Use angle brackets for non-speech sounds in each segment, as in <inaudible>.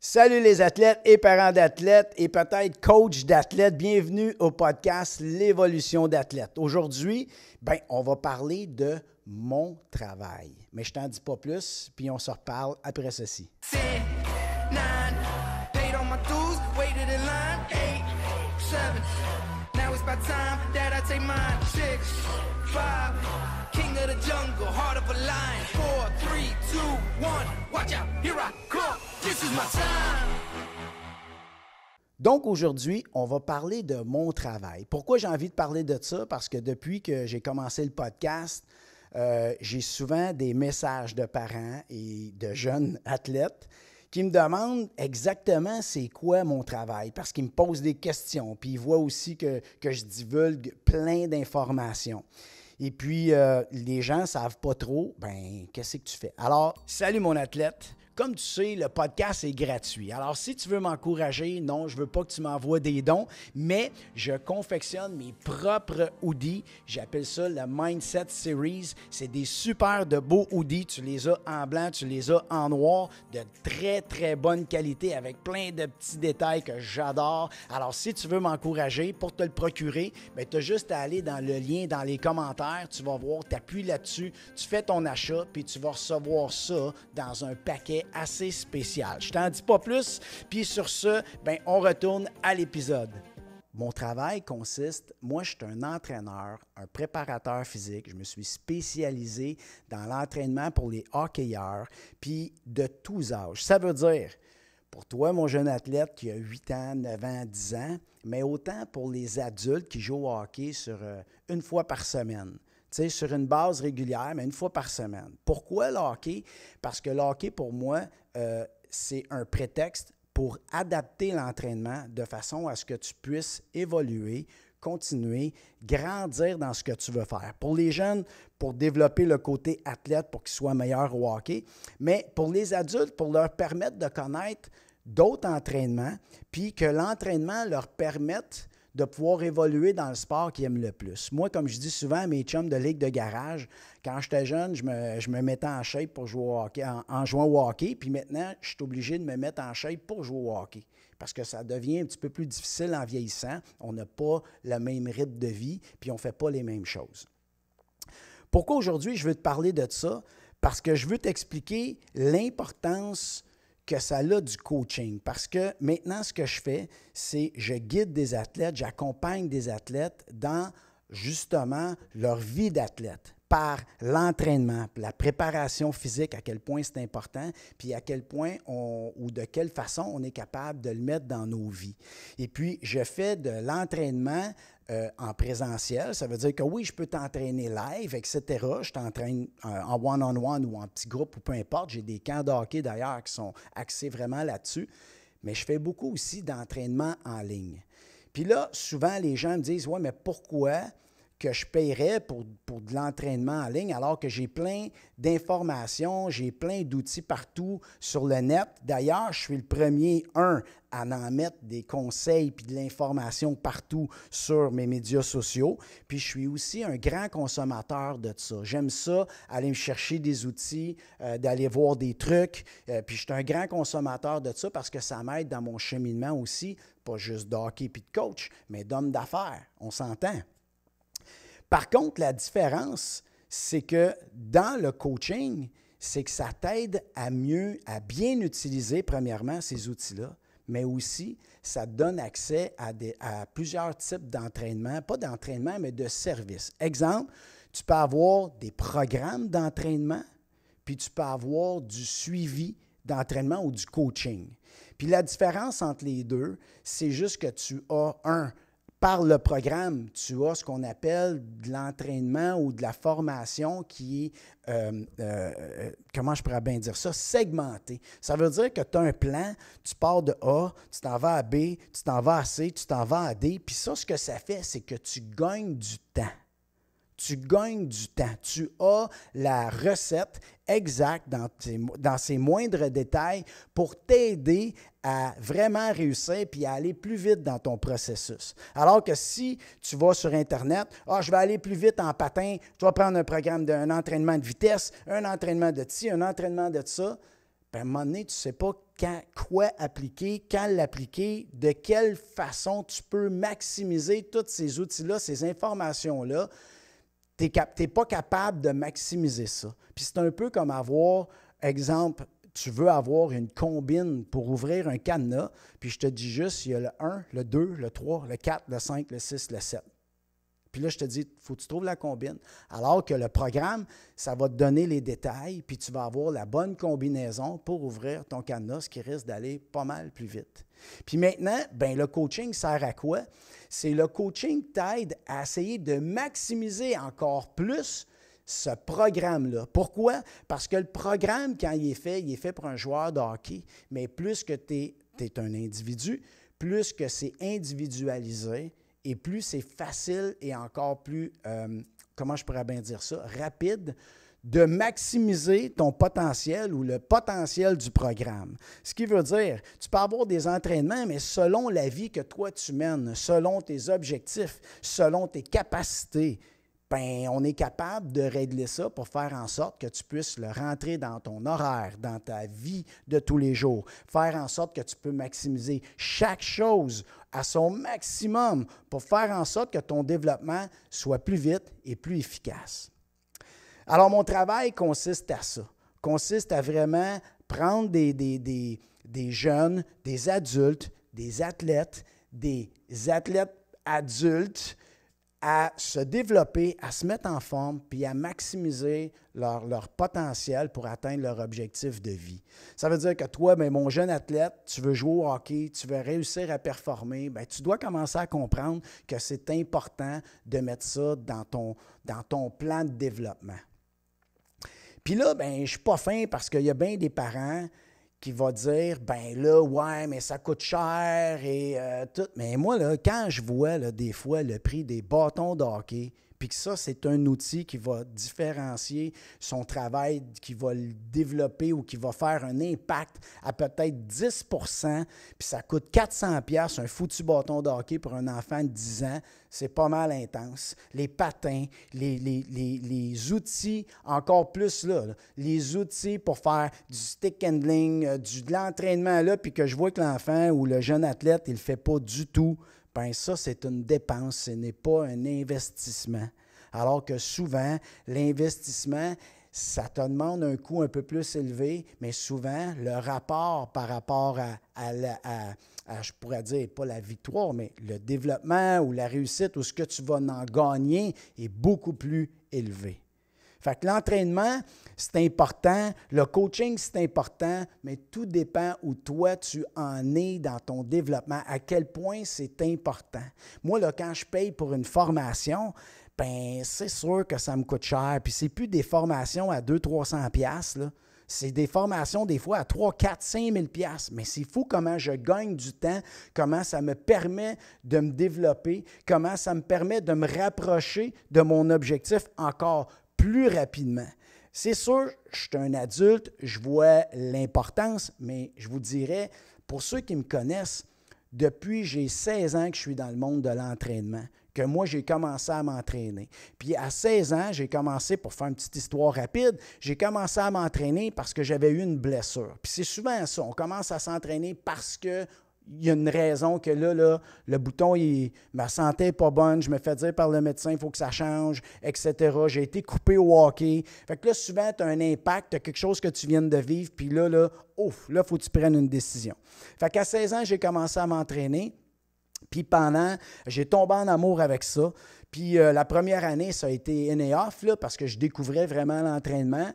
Salut les athlètes et parents d'athlètes et peut-être coach d'athlètes. Bienvenue au podcast L'évolution d'athlète. Aujourd'hui, ben, on va parler de mon travail. Mais je t'en dis pas plus, puis on se reparle après ceci. Donc aujourd'hui, on va parler de mon travail. Pourquoi j'ai envie de parler de ça? Parce que depuis que j'ai commencé le podcast, euh, j'ai souvent des messages de parents et de jeunes <laughs> athlètes qui me demandent exactement c'est quoi mon travail, parce qu'ils me posent des questions, puis ils voient aussi que, je divulgue plein d'informations. Et puis, euh, les gens ne savent pas trop, ben, qu'est-ce que tu fais? Alors, salut mon athlète, comme tu sais, le podcast est gratuit. Alors, si tu veux m'encourager, non, je ne veux pas que tu m'envoies des dons, mais je confectionne mes propres hoodies. J'appelle ça le Mindset Series. C'est des super de beaux hoodies. Tu les as en blanc, tu les as en noir, de très, très bonne qualité avec plein de petits détails que j'adore. Alors, si tu veux m'encourager pour te le procurer, ben, tu as juste à aller dans le lien, dans les commentaires. Tu vas voir, tu appuies là-dessus, tu fais ton achat, puis tu vas recevoir ça dans un paquet assez spécial. Je t'en dis pas plus, puis sur ce, ben, on retourne à l'épisode. Mon travail consiste, moi je suis un entraîneur, un préparateur physique, je me suis spécialisé dans l'entraînement pour les hockeyeurs, puis de tous âges. Ça veut dire, pour toi, mon jeune athlète qui a 8 ans, 9 ans, 10 ans, mais autant pour les adultes qui jouent au hockey sur euh, une fois par semaine sur une base régulière, mais une fois par semaine. Pourquoi le hockey? Parce que le hockey, pour moi, euh, c'est un prétexte pour adapter l'entraînement de façon à ce que tu puisses évoluer, continuer, grandir dans ce que tu veux faire. Pour les jeunes, pour développer le côté athlète, pour qu'ils soient meilleurs au hockey, mais pour les adultes, pour leur permettre de connaître d'autres entraînements, puis que l'entraînement leur permette de pouvoir évoluer dans le sport qu'ils aiment le plus. Moi, comme je dis souvent à mes chums de ligue de garage, quand j'étais jeune, je me, mettais en shape pour jouer au hockey, en, en, jouant au hockey, puis maintenant, je suis obligé de me mettre en shape pour jouer au hockey. Parce que ça devient un petit peu plus difficile en vieillissant. On n'a pas le même rythme de vie, puis on ne fait pas les mêmes choses. Pourquoi aujourd'hui je veux te parler de ça? Parce que je veux t'expliquer l'importance que ça a du coaching. Parce que maintenant, ce que je fais, c'est je guide des athlètes, j'accompagne des athlètes dans justement leur vie d'athlète par l'entraînement, la préparation physique, à quel point c'est important, puis à quel point on, ou de quelle façon on est capable de le mettre dans nos vies. Et puis, je fais de l'entraînement euh, en présentiel. Ça veut dire que oui, je peux t'entraîner live, etc. Je t'entraîne euh, en one-on-one ou en petit groupe ou peu importe. J'ai des camps de d'ailleurs qui sont axés vraiment là-dessus. Mais je fais beaucoup aussi d'entraînement en ligne. Puis là, souvent, les gens me disent Ouais, mais pourquoi que je paierais pour, de l'entraînement en ligne, alors que j'ai plein d'informations, j'ai plein d'outils partout sur le net. D'ailleurs, je suis le premier, un, à en mettre des conseils puis de l'information partout sur mes médias sociaux. Puis je suis aussi un grand consommateur de ça. J'aime ça, aller me chercher des outils, euh, d'aller voir des trucs. Euh, puis je suis un grand consommateur de ça parce que ça m'aide dans mon cheminement aussi, pas juste d'hockey puis de coach, mais d'homme d'affaires. On s'entend. Par contre, la différence, c'est que dans le coaching, c'est que ça t'aide à mieux, à bien utiliser, premièrement, ces outils-là, mais aussi, ça donne accès à, plusieurs types d'entraînement, pas d'entraînement, mais de services. Exemple, tu peux avoir des programmes d'entraînement, puis tu peux avoir du suivi d'entraînement ou du coaching. Puis la différence entre les deux, c'est juste que tu as un par le programme, tu as ce qu'on appelle de l'entraînement ou de la formation qui est, euh, euh, euh, comment je pourrais bien dire ça, segmenté. Ça veut dire que tu as un plan, tu pars de A, tu t'en vas à B, tu t'en vas à C, tu t'en vas à D. Puis ça, ce que ça fait, c'est que tu gagnes du temps tu gagnes du temps. Tu as la recette exacte dans, dans ses moindres détails pour t'aider à vraiment réussir puis à aller plus vite dans ton processus. Alors que si tu vas sur Internet, ah, je vais aller plus vite en patin, tu vas prendre un programme d'un entraînement de vitesse, un entraînement de ci, un entraînement de ça, ben, à un moment donné, tu ne sais pas quand, quoi appliquer, quand l'appliquer, de quelle façon tu peux maximiser tous ces outils-là, ces informations-là tu n'es pas capable de maximiser ça. Puis c'est un peu comme avoir, exemple, tu veux avoir une combine pour ouvrir un cadenas, puis je te dis juste, il y a le 1, le 2, le 3, le 4, le 5, le 6, le 7. Puis là, je te dis, faut que tu trouves la combine. Alors que le programme, ça va te donner les détails, puis tu vas avoir la bonne combinaison pour ouvrir ton cadenas, ce qui risque d'aller pas mal plus vite. Puis maintenant, ben, le coaching sert à quoi? C'est le coaching t'aide à essayer de maximiser encore plus ce programme-là. Pourquoi? Parce que le programme, quand il est fait, il est fait pour un joueur de hockey, mais plus que tu es, es un individu, plus que c'est individualisé, et plus c'est facile et encore plus, euh, comment je pourrais bien dire ça, rapide de maximiser ton potentiel ou le potentiel du programme. Ce qui veut dire, tu peux avoir des entraînements, mais selon la vie que toi tu mènes, selon tes objectifs, selon tes capacités, ben, on est capable de régler ça pour faire en sorte que tu puisses le rentrer dans ton horaire, dans ta vie de tous les jours, faire en sorte que tu peux maximiser chaque chose à son maximum pour faire en sorte que ton développement soit plus vite et plus efficace. Alors mon travail consiste à ça, consiste à vraiment prendre des jeunes, des adultes, des athlètes, des athlètes adultes, à se développer, à se mettre en forme, puis à maximiser leur, potentiel pour atteindre leur objectif de vie. Ça veut dire que toi, bien, mon jeune athlète, tu veux jouer au hockey, tu veux réussir à performer, bien, tu dois commencer à comprendre que c'est important de mettre ça dans ton, dans ton plan de développement. Puis là, ben, je ne suis pas fin parce qu'il y a bien des parents qui va dire ben là, ouais, mais ça coûte cher et euh, tout. Mais moi, là, quand je vois des fois le prix des bâtons d'hockey, puis que ça, c'est un outil qui va différencier son travail, qui va le développer ou qui va faire un impact à peut-être 10 puis ça coûte 400 pièces un foutu bâton d'hockey pour un enfant de 10 ans. C'est pas mal intense. Les patins, les, les, les, les outils, encore plus là, les outils pour faire du stick handling, euh, du, de l'entraînement là, puis que je vois que l'enfant ou le jeune athlète, il ne fait pas du tout ben ça, c'est une dépense, ce n'est pas un investissement. Alors que souvent, l'investissement, ça te demande un coût un peu plus élevé, mais souvent, le rapport par rapport à, à je pourrais dire, pas la victoire, mais le développement ou la réussite ou ce que tu vas en gagner est beaucoup plus élevé. Fait l'entraînement, c'est important, le coaching, c'est important, mais tout dépend où toi, tu en es dans ton développement, à quel point c'est important. Moi, là, quand je paye pour une formation, ben c'est sûr que ça me coûte cher. Puis c'est plus des formations à 200-300 pièces c'est des formations des fois à 3, 4, 5 000 mais c'est fou comment je gagne du temps, comment ça me permet de me développer, comment ça me permet de me rapprocher de mon objectif encore plus plus rapidement. C'est sûr, je suis un adulte, je vois l'importance, mais je vous dirais, pour ceux qui me connaissent, depuis j'ai 16 ans que je suis dans le monde de l'entraînement, que moi j'ai commencé à m'entraîner. Puis à 16 ans, j'ai commencé, pour faire une petite histoire rapide, j'ai commencé à m'entraîner parce que j'avais eu une blessure. Puis c'est souvent ça, on commence à s'entraîner parce que il y a une raison que là, le bouton, ma santé n'est pas bonne, je me fais dire par le médecin, il faut que ça change, etc. J'ai été coupé au hockey. Fait que là, souvent, tu as un impact, tu as quelque chose que tu viens de vivre, puis là, là, ouf, là, il faut que tu prennes une décision. Fait qu'à 16 ans, j'ai commencé à m'entraîner. Puis pendant, j'ai tombé en amour avec ça. Puis euh, la première année, ça a été in et off, parce que je découvrais vraiment l'entraînement.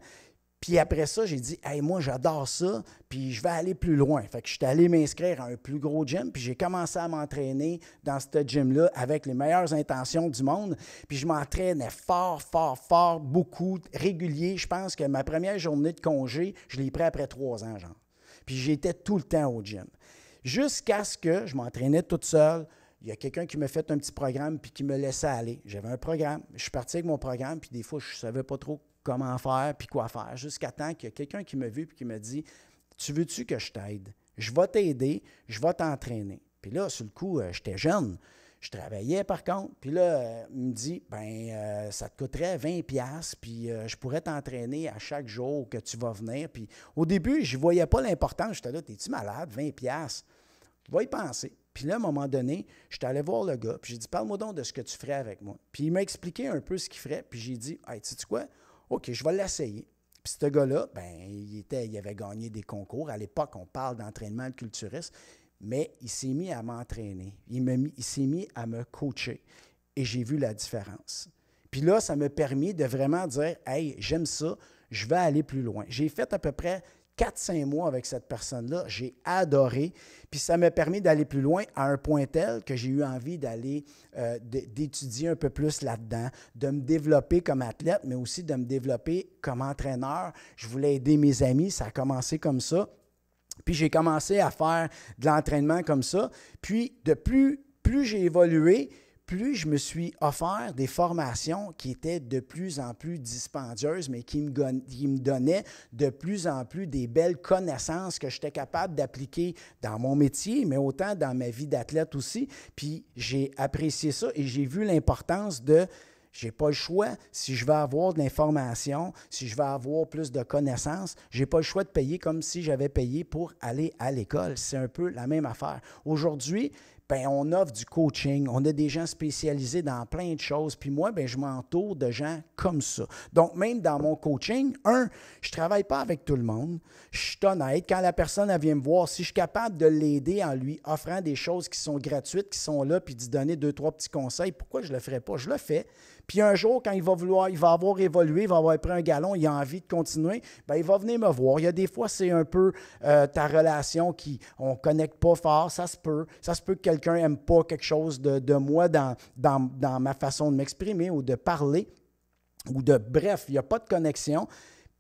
Puis après ça, j'ai dit, hey, moi, j'adore ça, puis je vais aller plus loin. Fait que je suis allé m'inscrire à un plus gros gym, puis j'ai commencé à m'entraîner dans ce gym-là avec les meilleures intentions du monde. Puis je m'entraînais fort, fort, fort, beaucoup, régulier. Je pense que ma première journée de congé, je l'ai pris après trois ans, genre. Puis j'étais tout le temps au gym. Jusqu'à ce que je m'entraînais tout seul. Il y a quelqu'un qui me fait un petit programme puis qui me laissait aller. J'avais un programme. Je suis parti avec mon programme, puis des fois, je ne savais pas trop comment faire puis quoi faire, jusqu'à temps qu'il y a quelqu'un qui me vu puis qui me dit Tu veux-tu que je t'aide Je vais t'aider, je vais t'entraîner. Puis là, sur le coup, euh, j'étais jeune. Je travaillais par contre, puis là, euh, il me dit, ben, euh, ça te coûterait 20$, puis je pourrais t'entraîner à chaque jour que tu vas venir. Puis au début, je voyais pas l'importance. J'étais là, t'es-tu malade, 20$? Va y penser. Puis là, à un moment donné, je allé voir le gars, puis j'ai dit, parle-moi donc de ce que tu ferais avec moi. Puis il m'a expliqué un peu ce qu'il ferait, puis j'ai dit, hey, sais quoi? OK, je vais l'essayer. Puis ce gars-là, ben, il, était, il avait gagné des concours. À l'époque, on parle d'entraînement de culturiste, mais il s'est mis à m'entraîner. Il, s'est mis à me coacher. Et j'ai vu la différence. Puis là, ça m'a permis de vraiment dire Hey, j'aime ça, je vais aller plus loin. J'ai fait à peu près 4-5 mois avec cette personne-là. J'ai adoré. Puis ça m'a permis d'aller plus loin à un point tel que j'ai eu envie d'aller euh, d'étudier un peu plus là-dedans, de me développer comme athlète, mais aussi de me développer comme entraîneur. Je voulais aider mes amis. Ça a commencé comme ça. Puis j'ai commencé à faire de l'entraînement comme ça. Puis de plus, plus j'ai évolué, plus je me suis offert des formations qui étaient de plus en plus dispendieuses, mais qui me, qui me donnaient de plus en plus des belles connaissances que j'étais capable d'appliquer dans mon métier, mais autant dans ma vie d'athlète aussi. Puis j'ai apprécié ça et j'ai vu l'importance de j'ai pas le choix. Si je vais avoir de l'information, si je vais avoir plus de connaissances, j'ai pas le choix de payer comme si j'avais payé pour aller à l'école. C'est un peu la même affaire. Aujourd'hui, ben on offre du coaching, on a des gens spécialisés dans plein de choses, puis moi, ben je m'entoure de gens comme ça. Donc, même dans mon coaching, un, je travaille pas avec tout le monde, je suis honnête. Quand la personne, vient me voir, si je suis capable de l'aider en lui offrant des choses qui sont gratuites, qui sont là, puis d'y donner deux, trois petits conseils, pourquoi je le ferais pas? Je le fais, puis un jour, quand il va vouloir, il va avoir évolué, il va avoir pris un galon, il a envie de continuer, ben, il va venir me voir. Il y a des fois, c'est un peu euh, ta relation qui, on ne connecte pas fort, ça se peut. Ça se peut que quelqu'un n'aime pas quelque chose de, moi dans, dans, ma façon de m'exprimer ou de parler, ou de bref, il n'y a pas de connexion.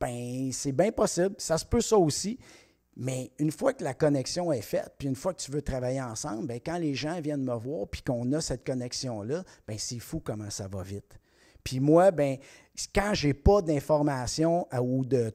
Ben, c'est bien possible. Ça se peut ça aussi. Mais une fois que la connexion est faite, puis une fois que tu veux travailler ensemble, bien, quand les gens viennent me voir, puis qu'on a cette connexion-là, ben c'est fou comment ça va vite. Puis moi, ben quand j'ai pas d'informations ou de,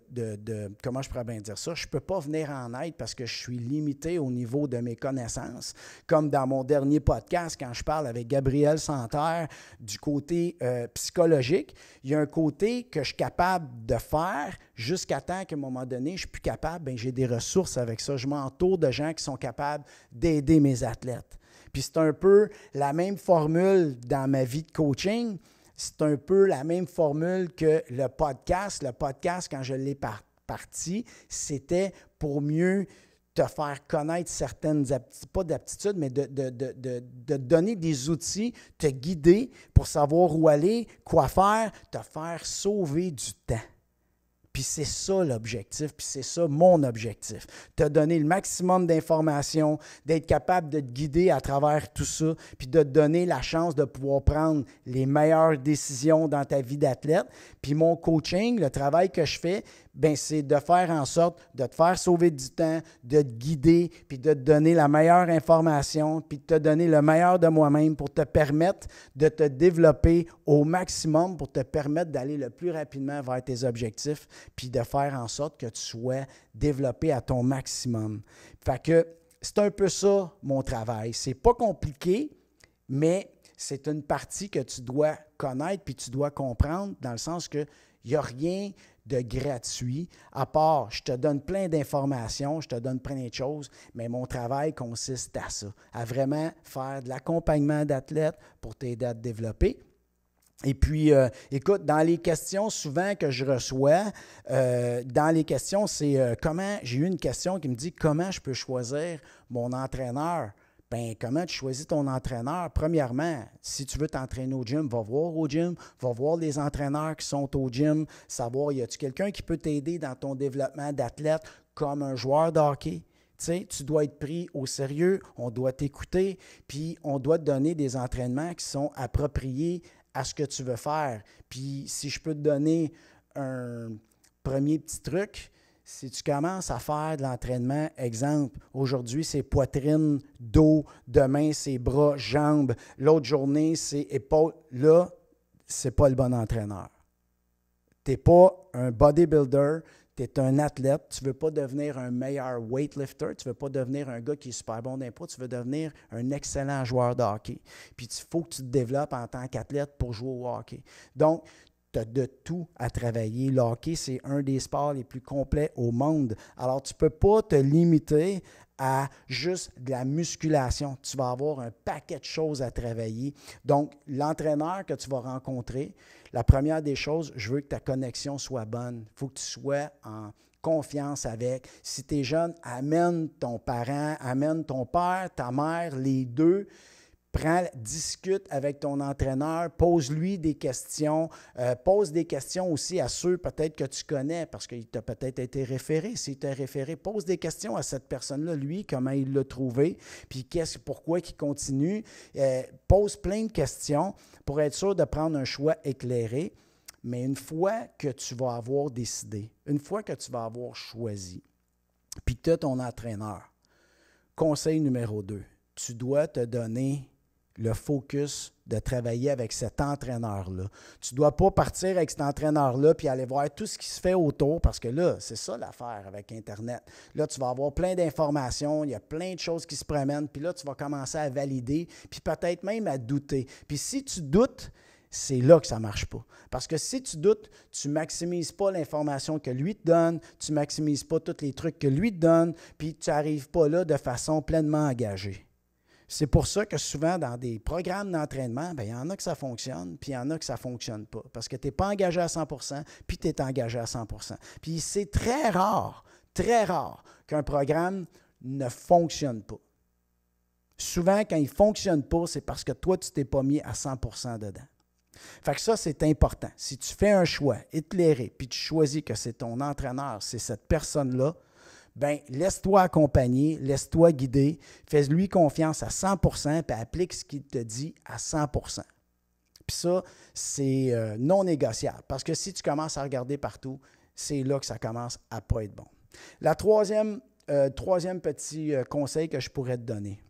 comment je pourrais bien dire ça, je peux pas venir en aide parce que je suis limité au niveau de mes connaissances. Comme dans mon dernier podcast, quand je parle avec Gabriel Santerre du côté euh, psychologique, il y a un côté que je suis capable de faire jusqu'à temps qu'à un moment donné, je suis plus capable, ben, j'ai des ressources avec ça. Je m'entoure de gens qui sont capables d'aider mes athlètes. Puis c'est un peu la même formule dans ma vie de coaching c'est un peu la même formule que le podcast. Le podcast, quand je l'ai parti, c'était pour mieux te faire connaître certaines aptitudes, pas d'aptitudes, mais de, de, donner des outils, te guider pour savoir où aller, quoi faire, te faire sauver du temps. Puis c'est ça l'objectif, puis c'est ça mon objectif. Te donner le maximum d'informations, d'être capable de te guider à travers tout ça, puis de te donner la chance de pouvoir prendre les meilleures décisions dans ta vie d'athlète. Puis mon coaching, le travail que je fais, ben c'est de faire en sorte de te faire sauver du temps, de te guider, puis de te donner la meilleure information, puis de te donner le meilleur de moi-même pour te permettre de te développer au maximum, pour te permettre d'aller le plus rapidement vers tes objectifs, puis de faire en sorte que tu sois développé à ton maximum. Fait que c'est un peu ça mon travail. C'est pas compliqué, mais c'est une partie que tu dois connaître puis tu dois comprendre dans le sens que il n'y a rien de gratuit, à part je te donne plein d'informations, je te donne plein de choses, mais mon travail consiste à ça, à vraiment faire de l'accompagnement d'athlètes pour t'aider à te développer. Et puis, euh, écoute, dans les questions souvent que je reçois, euh, dans les questions, c'est euh, comment, j'ai eu une question qui me dit comment je peux choisir mon entraîneur ben comment tu choisis ton entraîneur? Premièrement, si tu veux t'entraîner au gym, va voir au gym, va voir les entraîneurs qui sont au gym, savoir, y a-tu quelqu'un qui peut t'aider dans ton développement d'athlète comme un joueur d'hockey? hockey? tu dois être pris au sérieux, on doit t'écouter, puis on doit te donner des entraînements qui sont appropriés à ce que tu veux faire. Puis si je peux te donner un premier petit truc, si tu commences à faire de l'entraînement, exemple, aujourd'hui c'est poitrine, dos, demain c'est bras, jambes, l'autre journée c'est épaules, là, c'est pas le bon entraîneur. Tu n'es pas un bodybuilder, tu es un athlète, tu ne veux pas devenir un meilleur weightlifter, tu ne veux pas devenir un gars qui est super bon d'impôt, tu veux devenir un excellent joueur de hockey. Puis il faut que tu te développes en tant qu'athlète pour jouer au hockey. Donc, tu as de tout à travailler. Le hockey, c'est un des sports les plus complets au monde. Alors, tu ne peux pas te limiter à juste de la musculation. Tu vas avoir un paquet de choses à travailler. Donc, l'entraîneur que tu vas rencontrer, la première des choses, je veux que ta connexion soit bonne. Il faut que tu sois en confiance avec. Si tu es jeune, amène ton parent, amène ton père, ta mère, les deux. Prends, discute avec ton entraîneur, pose-lui des questions, euh, pose des questions aussi à ceux peut-être que tu connais parce qu'il t'a peut-être été référé. S'il t'a référé, pose des questions à cette personne-là, lui, comment il l'a trouvé, puis quest pourquoi il continue. Euh, pose plein de questions pour être sûr de prendre un choix éclairé. Mais une fois que tu vas avoir décidé, une fois que tu vas avoir choisi, puis que tu as ton entraîneur, conseil numéro deux, tu dois te donner le focus de travailler avec cet entraîneur-là. Tu ne dois pas partir avec cet entraîneur-là puis aller voir tout ce qui se fait autour parce que là, c'est ça l'affaire avec Internet. Là, tu vas avoir plein d'informations, il y a plein de choses qui se promènent, puis là, tu vas commencer à valider, puis peut-être même à douter. Puis si tu doutes, c'est là que ça ne marche pas. Parce que si tu doutes, tu ne maximises pas l'information que lui te donne, tu ne maximises pas tous les trucs que lui te donne, puis tu n'arrives pas là de façon pleinement engagée. C'est pour ça que souvent, dans des programmes d'entraînement, ben, il y en a que ça fonctionne, puis il y en a que ça ne fonctionne pas. Parce que tu n'es pas engagé à 100 puis tu es engagé à 100 Puis c'est très rare, très rare qu'un programme ne fonctionne pas. Souvent, quand il ne fonctionne pas, c'est parce que toi, tu t'es pas mis à 100 dedans. Fait que ça, c'est important. Si tu fais un choix éclairé, puis tu choisis que c'est ton entraîneur, c'est cette personne-là, ben laisse-toi accompagner, laisse-toi guider, fais-lui confiance à 100%, puis applique ce qu'il te dit à 100%. Puis ça, c'est euh, non négociable, parce que si tu commences à regarder partout, c'est là que ça commence à pas être bon. La troisième, euh, troisième petit euh, conseil que je pourrais te donner,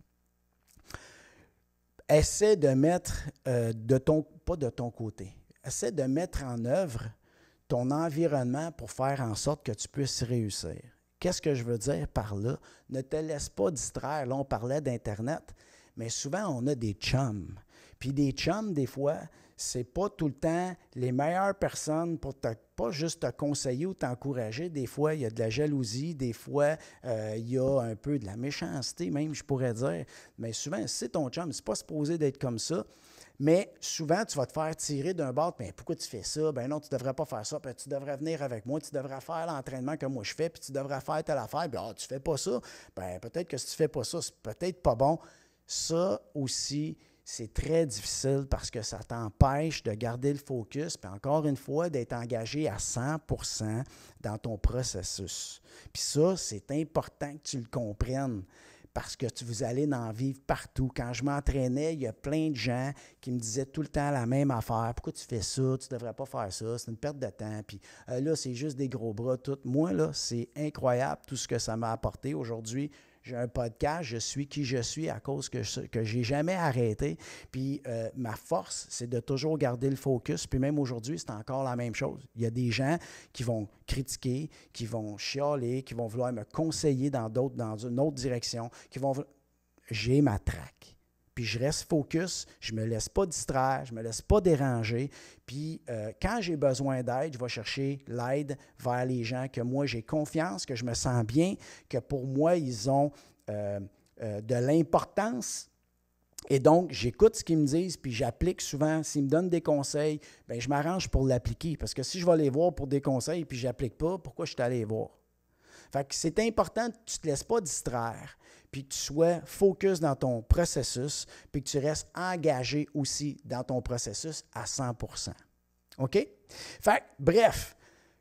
essaie de mettre de ton, pas de ton côté, essaie de mettre en œuvre ton environnement pour faire en sorte que tu puisses réussir. Qu'est-ce que je veux dire par là? Ne te laisse pas distraire. Là, on parlait d'Internet, mais souvent, on a des chums. Puis des chums, des fois, c'est pas tout le temps les meilleures personnes pour te, pas juste te conseiller ou t'encourager. Des fois, il y a de la jalousie, des fois, euh, il y a un peu de la méchanceté, même, je pourrais dire. Mais souvent, c'est ton chum, c'est pas supposé d'être comme ça. Mais souvent, tu vas te faire tirer d'un bord, mais ben, pourquoi tu fais ça? Ben non, tu ne devrais pas faire ça. puis ben, tu devrais venir avec moi, tu devrais faire l'entraînement que moi je fais, puis tu devrais faire telle affaire. Ben, ah, tu fais pas ça. Ben, peut-être que si tu ne fais pas ça, c'est peut-être pas bon. Ça aussi, c'est très difficile parce que ça t'empêche de garder le focus, puis encore une fois, d'être engagé à 100 dans ton processus. Puis ça, c'est important que tu le comprennes parce que tu, vous allez en vivre partout. Quand je m'entraînais, il y a plein de gens qui me disaient tout le temps la même affaire. Pourquoi tu fais ça? Tu devrais pas faire ça. C'est une perte de temps. Puis euh, là, c'est juste des gros bras, tout. Moi, là, c'est incroyable tout ce que ça m'a apporté. Aujourd'hui, j'ai un podcast, je suis qui je suis à cause que je que j'ai jamais arrêté. Puis euh, ma force, c'est de toujours garder le focus. Puis même aujourd'hui, c'est encore la même chose. Il y a des gens qui vont critiquer, qui vont chialer, qui vont vouloir me conseiller dans d'autres, dans une autre direction, qui vont j'ai ma traque puis je reste focus, je ne me laisse pas distraire, je ne me laisse pas déranger. Puis euh, quand j'ai besoin d'aide, je vais chercher l'aide vers les gens que moi j'ai confiance, que je me sens bien, que pour moi ils ont euh, euh, de l'importance. Et donc, j'écoute ce qu'ils me disent, puis j'applique souvent. S'ils me donnent des conseils, bien, je m'arrange pour l'appliquer. Parce que si je vais les voir pour des conseils, puis je n'applique pas, pourquoi je suis allé les voir? Fait que c'est important que tu ne te laisses pas distraire, puis que tu sois focus dans ton processus, puis que tu restes engagé aussi dans ton processus à 100 OK? Fait bref,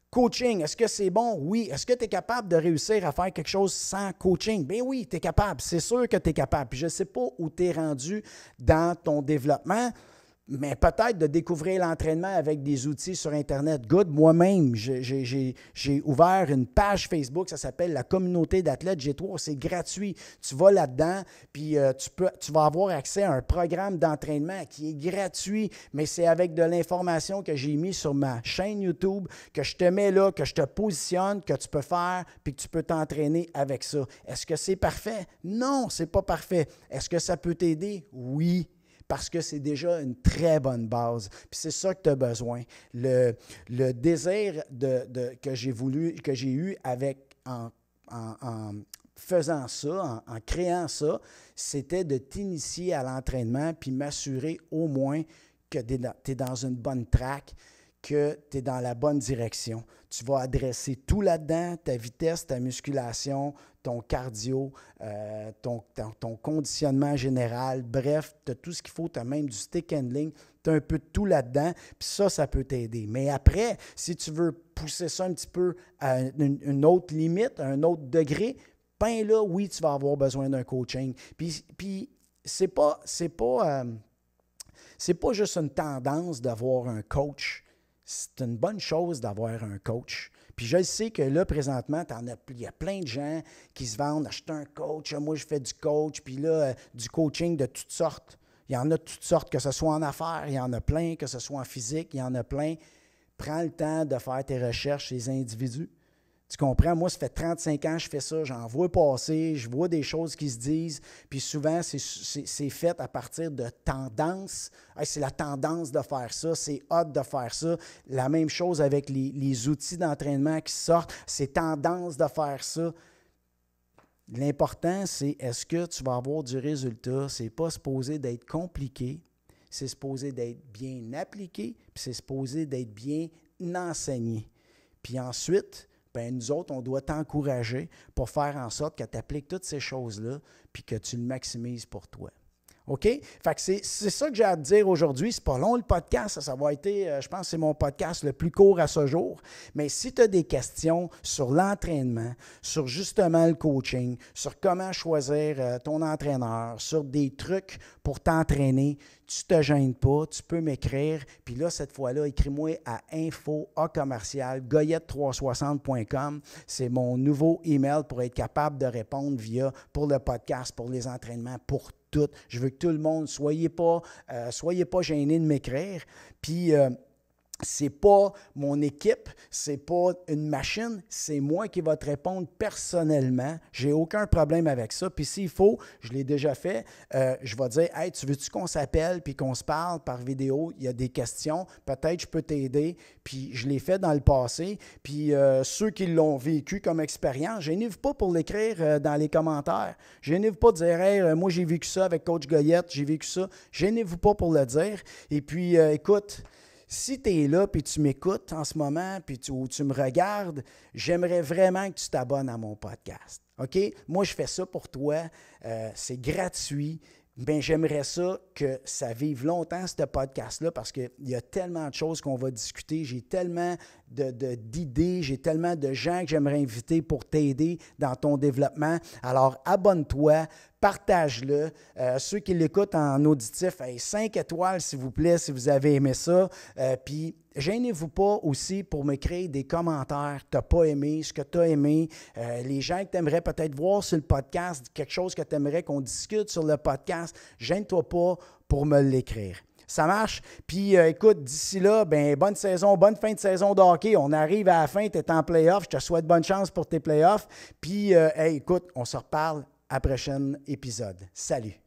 coaching, est-ce que c'est bon? Oui. Est-ce que tu es capable de réussir à faire quelque chose sans coaching? Bien oui, tu es capable. C'est sûr que tu es capable. je ne sais pas où tu es rendu dans ton développement mais peut-être de découvrir l'entraînement avec des outils sur Internet. Good, moi-même, j'ai ouvert une page Facebook, ça s'appelle la communauté d'athlètes G3, c'est gratuit. Tu vas là-dedans, puis euh, tu, tu vas avoir accès à un programme d'entraînement qui est gratuit, mais c'est avec de l'information que j'ai mis sur ma chaîne YouTube, que je te mets là, que je te positionne, que tu peux faire, puis que tu peux t'entraîner avec ça. Est-ce que c'est parfait? Non, c'est pas parfait. Est-ce que ça peut t'aider? Oui, parce que c'est déjà une très bonne base. Puis c'est ça que tu as besoin. Le, le désir de, que j'ai voulu, que j'ai eu avec en, faisant ça, en, créant ça, c'était de t'initier à l'entraînement puis m'assurer au moins que tu es dans une bonne traque, que tu es dans la bonne direction. Tu vas adresser tout là-dedans, ta vitesse, ta musculation, ton cardio, euh, ton, conditionnement général, bref, tu as tout ce qu'il faut, tu as même du stick handling, tu as un peu de tout là-dedans, puis ça, ça peut t'aider. Mais après, si tu veux pousser ça un petit peu à une, autre limite, à un autre degré, ben là, oui, tu vas avoir besoin d'un coaching. Puis, puis c'est pas, pas, euh, c'est pas juste une tendance d'avoir un coach c'est une bonne chose d'avoir un coach. Puis je sais que là, présentement, il y a plein de gens qui se vendent acheter un coach. Moi, je fais du coach, puis là, euh, du coaching de toutes sortes. Il y en a toutes sortes, que ce soit en affaires, il y en a plein, que ce soit en physique, il y en a plein. Prends le temps de faire tes recherches, les individus. Tu comprends? Moi, ça fait 35 ans que je fais ça. J'en vois passer, je vois des choses qui se disent. Puis souvent, c'est fait à partir de tendances. c'est la tendance de faire ça, c'est hot de faire ça. La même chose avec les, outils d'entraînement qui sortent. C'est tendance de faire ça. L'important, c'est est-ce que tu vas avoir du résultat? C'est pas supposé d'être compliqué. C'est supposé d'être bien appliqué, puis c'est supposé d'être bien enseigné. Puis ensuite, ben nous autres, on doit t'encourager pour faire en sorte que tu appliques toutes ces choses-là puis que tu le maximises pour toi. OK? Fait que c'est ça que j'ai à te dire aujourd'hui. C'est pas long le podcast. Ça, va être, euh, je pense, c'est mon podcast le plus court à ce jour. Mais si tu as des questions sur l'entraînement, sur justement le coaching, sur comment choisir euh, ton entraîneur, sur des trucs pour t'entraîner, tu te gênes pas, tu peux m'écrire. Puis là, cette fois-là, écris-moi à info commercial goyette360.com. C'est mon nouveau email pour être capable de répondre via pour le podcast, pour les entraînements, pour je veux que tout le monde, soyez pas, euh, soyez pas gêné de m'écrire. Puis, euh, c'est pas mon équipe, c'est pas une machine, c'est moi qui va te répondre personnellement. J'ai aucun problème avec ça. Puis s'il faut, je l'ai déjà fait, euh, je vais dire Hey, tu veux-tu qu'on s'appelle puis qu'on se parle par vidéo Il y a des questions, peut-être je peux t'aider. Puis je l'ai fait dans le passé. Puis euh, ceux qui l'ont vécu comme expérience, gênez-vous pas pour l'écrire euh, dans les commentaires. Gênez-vous pas de dire Hey, moi j'ai vécu ça avec Coach Goyette, j'ai vécu ça. Gênez-vous pas pour le dire. Et puis écoute, si tu es là, puis tu m'écoutes en ce moment, puis tu, tu me regardes, j'aimerais vraiment que tu t'abonnes à mon podcast. OK? Moi, je fais ça pour toi. Euh, c'est gratuit. Bien, j'aimerais ça que ça vive longtemps, ce podcast-là, parce qu'il y a tellement de choses qu'on va discuter. J'ai tellement d'idées, j'ai tellement de gens que j'aimerais inviter pour t'aider dans ton développement. Alors, abonne-toi, partage-le. Euh, ceux qui l'écoutent en auditif, cinq 5 étoiles, s'il vous plaît, si vous avez aimé ça. Euh, puis, gênez-vous pas aussi pour me créer des commentaires. Tu pas aimé, ce que tu as aimé, euh, les gens que tu peut-être voir sur le podcast, quelque chose que tu aimerais qu'on discute sur le podcast, gêne-toi pas pour me l'écrire. Ça marche. Puis euh, écoute, d'ici là, ben, bonne saison, bonne fin de saison de hockey. On arrive à la fin, tu es en playoff. Je te souhaite bonne chance pour tes playoffs. Puis euh, hey, écoute, on se reparle à prochain épisode. Salut.